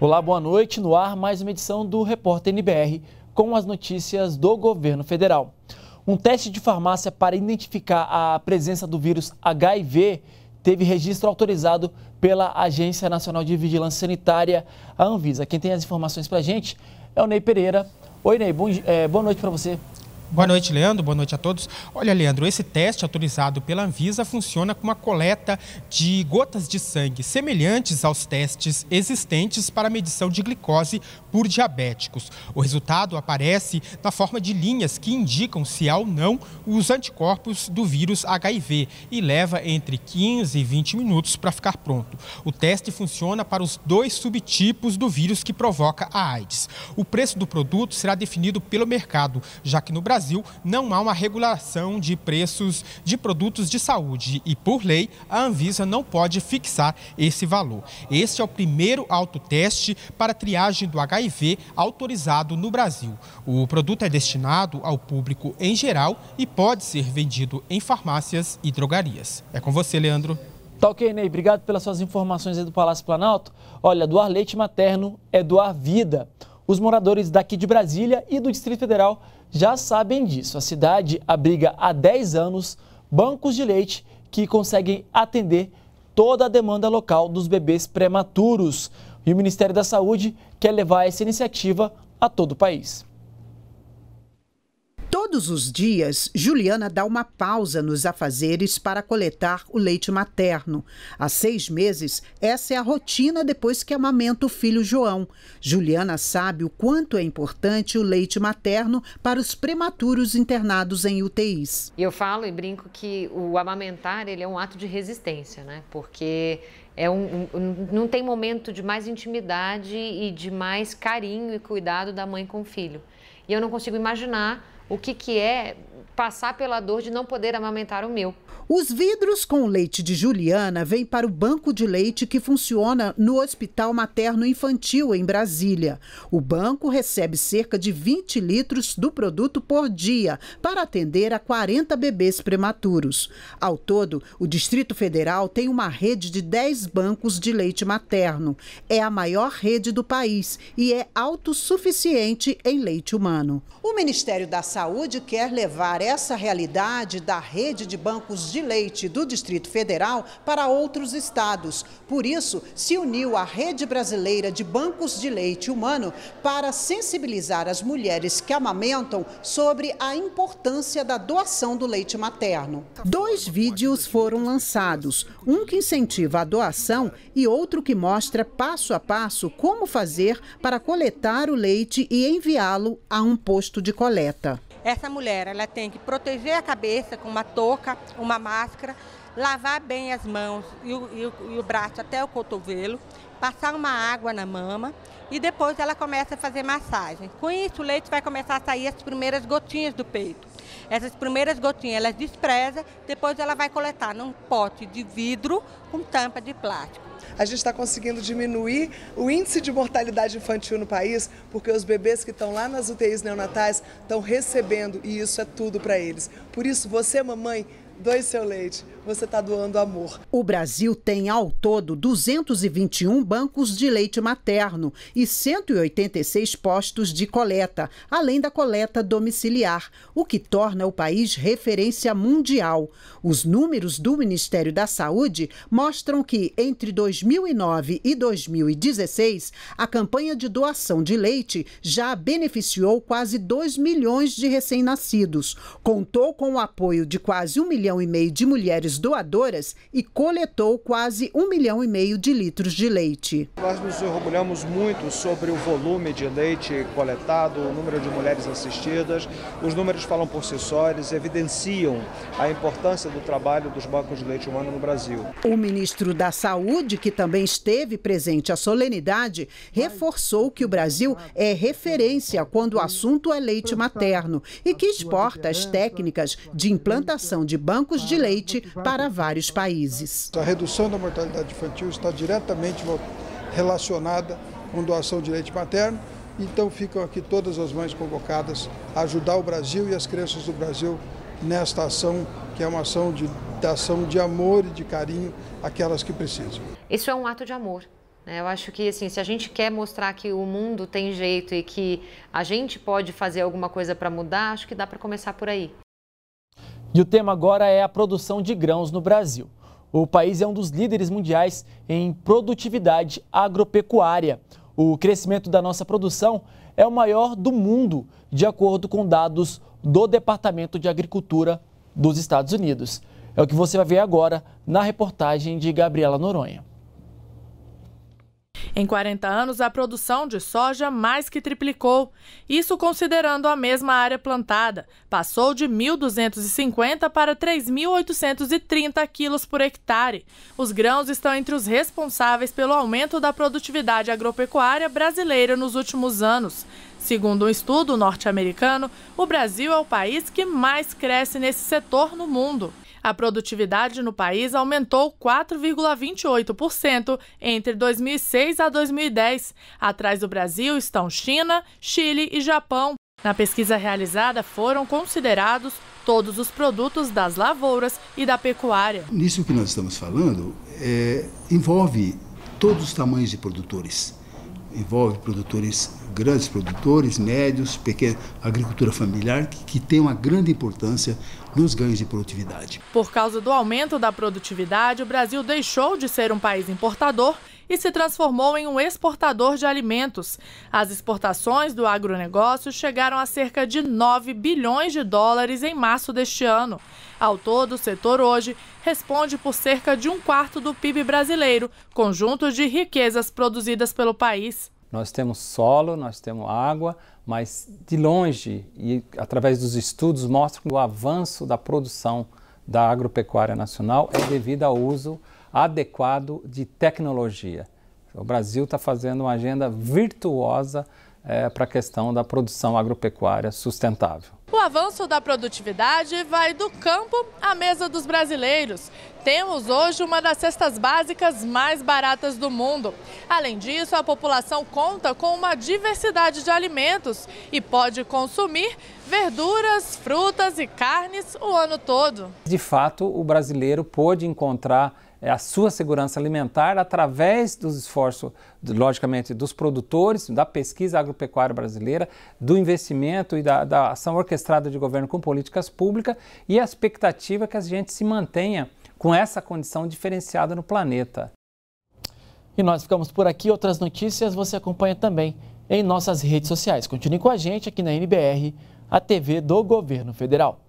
Olá, boa noite. No ar, mais uma edição do Repórter NBR com as notícias do governo federal. Um teste de farmácia para identificar a presença do vírus HIV teve registro autorizado pela Agência Nacional de Vigilância Sanitária, a Anvisa. Quem tem as informações para a gente é o Ney Pereira. Oi, Ney, bom, é, boa noite para você. Boa noite, Leandro. Boa noite a todos. Olha, Leandro, esse teste autorizado pela Anvisa funciona com uma coleta de gotas de sangue semelhantes aos testes existentes para medição de glicose por diabéticos. O resultado aparece na forma de linhas que indicam se há ou não os anticorpos do vírus HIV e leva entre 15 e 20 minutos para ficar pronto. O teste funciona para os dois subtipos do vírus que provoca a AIDS. O preço do produto será definido pelo mercado, já que no Brasil Brasil não há uma regulação de preços de produtos de saúde e, por lei, a Anvisa não pode fixar esse valor. Este é o primeiro autoteste para triagem do HIV autorizado no Brasil. O produto é destinado ao público em geral e pode ser vendido em farmácias e drogarias. É com você, Leandro. Tá ok, Ney. Obrigado pelas suas informações aí do Palácio Planalto. Olha, doar leite materno é doar vida. Os moradores daqui de Brasília e do Distrito Federal já sabem disso. A cidade abriga há 10 anos bancos de leite que conseguem atender toda a demanda local dos bebês prematuros. E o Ministério da Saúde quer levar essa iniciativa a todo o país. Todos os dias, Juliana dá uma pausa nos afazeres para coletar o leite materno. Há seis meses, essa é a rotina depois que amamenta o filho João. Juliana sabe o quanto é importante o leite materno para os prematuros internados em UTIs. Eu falo e brinco que o amamentar ele é um ato de resistência, né? Porque é um, um, não tem momento de mais intimidade e de mais carinho e cuidado da mãe com o filho. E eu não consigo imaginar o que, que é passar pela dor de não poder amamentar o meu. Os vidros com leite de Juliana vêm para o banco de leite que funciona no Hospital Materno Infantil em Brasília. O banco recebe cerca de 20 litros do produto por dia para atender a 40 bebês prematuros. Ao todo, o Distrito Federal tem uma rede de 10 bancos de leite materno. É a maior rede do país e é autossuficiente em leite humano. O Ministério da Saúde quer levar essa realidade da rede de bancos de leite do Distrito Federal para outros estados. Por isso, se uniu à Rede Brasileira de Bancos de Leite Humano para sensibilizar as mulheres que amamentam sobre a importância da doação do leite materno. Dois vídeos foram lançados, um que incentiva a doação e outro que mostra passo a passo como fazer para coletar o leite e enviá-lo a um posto de coleta. Essa mulher, ela tem que proteger a cabeça com uma touca, uma máscara, lavar bem as mãos e o, e, o, e o, braço até o cotovelo, passar uma água na mama e depois ela começa a fazer massagem. Com isso, o leite vai começar a sair as primeiras gotinhas do peito. Essas primeiras gotinhas ela despreza, depois ela vai coletar num pote de vidro com tampa de plástico. A gente está conseguindo diminuir o índice de mortalidade infantil no país, porque os bebês que estão lá nas UTIs neonatais estão recebendo e isso é tudo para eles. Por isso, você, mamãe, doe seu leite você está doando amor. O Brasil tem ao todo 221 bancos de leite materno e 186 postos de coleta, além da coleta domiciliar, o que torna o país referência mundial. Os números do Ministério da Saúde mostram que entre 2009 e 2016, a campanha de doação de leite já beneficiou quase 2 milhões de recém-nascidos. Contou com o apoio de quase um milhão e meio de mulheres doadoras e coletou quase um milhão e meio de litros de leite. Nós nos orgulhamos muito sobre o volume de leite coletado, o número de mulheres assistidas. Os números falam por si só, eles evidenciam a importância do trabalho dos bancos de leite humano no Brasil. O ministro da Saúde, que também esteve presente à solenidade, reforçou que o Brasil é referência quando o assunto é leite materno e que exporta as técnicas de implantação de bancos de leite para vários países. A redução da mortalidade infantil está diretamente relacionada com doação de leite materno. Então ficam aqui todas as mães convocadas a ajudar o Brasil e as crianças do Brasil nesta ação, que é uma ação de, da ação de amor e de carinho àquelas que precisam. Isso é um ato de amor. Né? Eu acho que assim, se a gente quer mostrar que o mundo tem jeito e que a gente pode fazer alguma coisa para mudar, acho que dá para começar por aí. E o tema agora é a produção de grãos no Brasil. O país é um dos líderes mundiais em produtividade agropecuária. O crescimento da nossa produção é o maior do mundo, de acordo com dados do Departamento de Agricultura dos Estados Unidos. É o que você vai ver agora na reportagem de Gabriela Noronha. Em 40 anos, a produção de soja mais que triplicou. Isso considerando a mesma área plantada. Passou de 1.250 para 3.830 quilos por hectare. Os grãos estão entre os responsáveis pelo aumento da produtividade agropecuária brasileira nos últimos anos. Segundo um estudo norte-americano, o Brasil é o país que mais cresce nesse setor no mundo. A produtividade no país aumentou 4,28% entre 2006 a 2010. Atrás do Brasil estão China, Chile e Japão. Na pesquisa realizada foram considerados todos os produtos das lavouras e da pecuária. Nisso que nós estamos falando é, envolve todos os tamanhos de produtores. Envolve produtores grandes produtores, médios, pequena agricultura familiar, que, que tem uma grande importância nos ganhos de produtividade. Por causa do aumento da produtividade, o Brasil deixou de ser um país importador e se transformou em um exportador de alimentos. As exportações do agronegócio chegaram a cerca de 9 bilhões de dólares em março deste ano. Ao todo, o setor hoje responde por cerca de um quarto do PIB brasileiro, conjunto de riquezas produzidas pelo país. Nós temos solo, nós temos água, mas de longe e através dos estudos mostram que o avanço da produção da agropecuária nacional é devido ao uso adequado de tecnologia. O Brasil está fazendo uma agenda virtuosa é, para a questão da produção agropecuária sustentável. O avanço da produtividade vai do campo à mesa dos brasileiros. Temos hoje uma das cestas básicas mais baratas do mundo. Além disso, a população conta com uma diversidade de alimentos e pode consumir verduras, frutas e carnes o ano todo. De fato, o brasileiro pôde encontrar é a sua segurança alimentar através dos esforços, logicamente, dos produtores, da pesquisa agropecuária brasileira, do investimento e da, da ação orquestrada de governo com políticas públicas e a expectativa que a gente se mantenha com essa condição diferenciada no planeta. E nós ficamos por aqui. Outras notícias você acompanha também em nossas redes sociais. Continue com a gente aqui na NBR, a TV do Governo Federal.